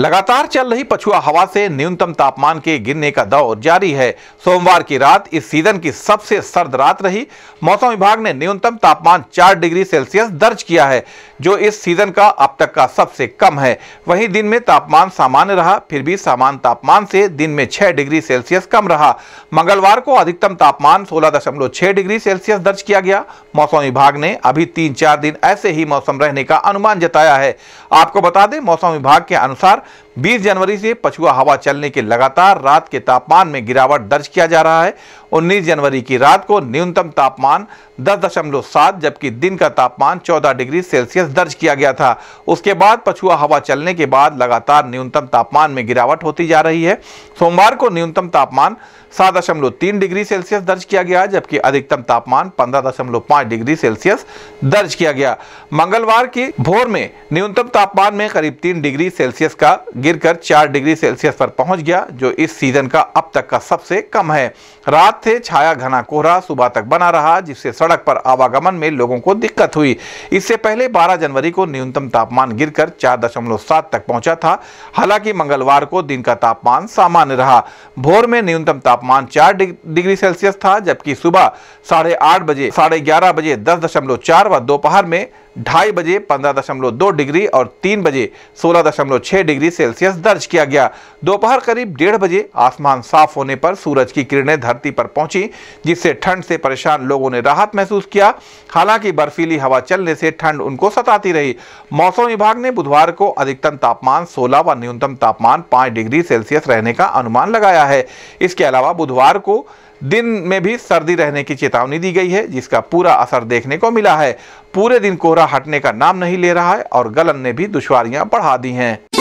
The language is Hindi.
लगातार चल रही पछुआ हवा से न्यूनतम तापमान के गिरने का दौर जारी है सोमवार की रात इस सीजन की सबसे सर्द रात रही मौसम विभाग ने न्यूनतम तापमान 4 डिग्री सेल्सियस दर्ज किया है जो इस सीजन का अब तक का सबसे कम है वहीं दिन में तापमान सामान्य रहा फिर भी सामान्य तापमान से दिन में 6 डिग्री सेल्सियस कम रहा मंगलवार को अधिकतम तापमान सोलह डिग्री सेल्सियस दर्ज किया गया मौसम विभाग ने अभी तीन चार दिन ऐसे ही मौसम रहने का अनुमान जताया है आपको बता दें मौसम विभाग के अनुसार 20 जनवरी से पछुआ हवा चलने के लगातार रात के तापमान में गिरावट दर्ज किया जा रहा है उन्नीस जनवरी की रात को न्यूनतम तापमान दस दशमलव सात जबकि दिन का तापमान चौदह डिग्री सेल्सियस दर्ज किया गया था उसके बाद पछुआ हवा चलने के बाद लगातार न्यूनतम तापमान में गिरावट होती जा रही है सोमवार को न्यूनतम तापमान सात दशमलव तीन डिग्री सेल्सियस दर्ज किया गया जबकि अधिकतम तापमान पंद्रह दशमलव पांच डिग्री सेल्सियस दर्ज किया गया मंगलवार की भोर में न्यूनतम तापमान में करीब तीन डिग्री सेल्सियस का गिरकर चार डिग्री सेल्सियस पर पहुंच गया जो इस सीजन का अब तक का सबसे कम है रात से छाया घना कोहरा सुबह तक बना रहा जिससे सड़क पर आवागमन में लोगों को दिक्कत हुई इससे पहले बारह जनवरी को न्यूनतम तापमान गिर कर तक पहुंचा था हालांकि मंगलवार को दिन का तापमान सामान्य रहा भोर में न्यूनतम तापमान तापमान चार डिग्री सेल्सियस था जबकि सुबह साढ़े आठ बजे साढ़े ग्यारह बजे दस दशमलव चार व दोपहर में ढाई बजे पंद्रह दशमलव दो डिग्री और तीन बजे सोलह दशमलव छह डिग्री सेल्सियस दर्ज किया गया दोपहर करीब डेढ़ बजे आसमान साफ होने पर सूरज की किरणें धरती पर पहुंची जिससे ठंड से परेशान लोगों ने राहत महसूस किया हालांकि बर्फीली हवा चलने से ठंड उनको सताती रही मौसम विभाग ने बुधवार को अधिकतम तापमान सोलह व न्यूनतम तापमान पाँच डिग्री सेल्सियस रहने का अनुमान लगाया है इसके अलावा बुधवार को दिन में भी सर्दी रहने की चेतावनी दी गई है जिसका पूरा असर देखने को मिला है पूरे दिन कोहरा हटने का नाम नहीं ले रहा है और गलन ने भी दुश्वारियां बढ़ा दी हैं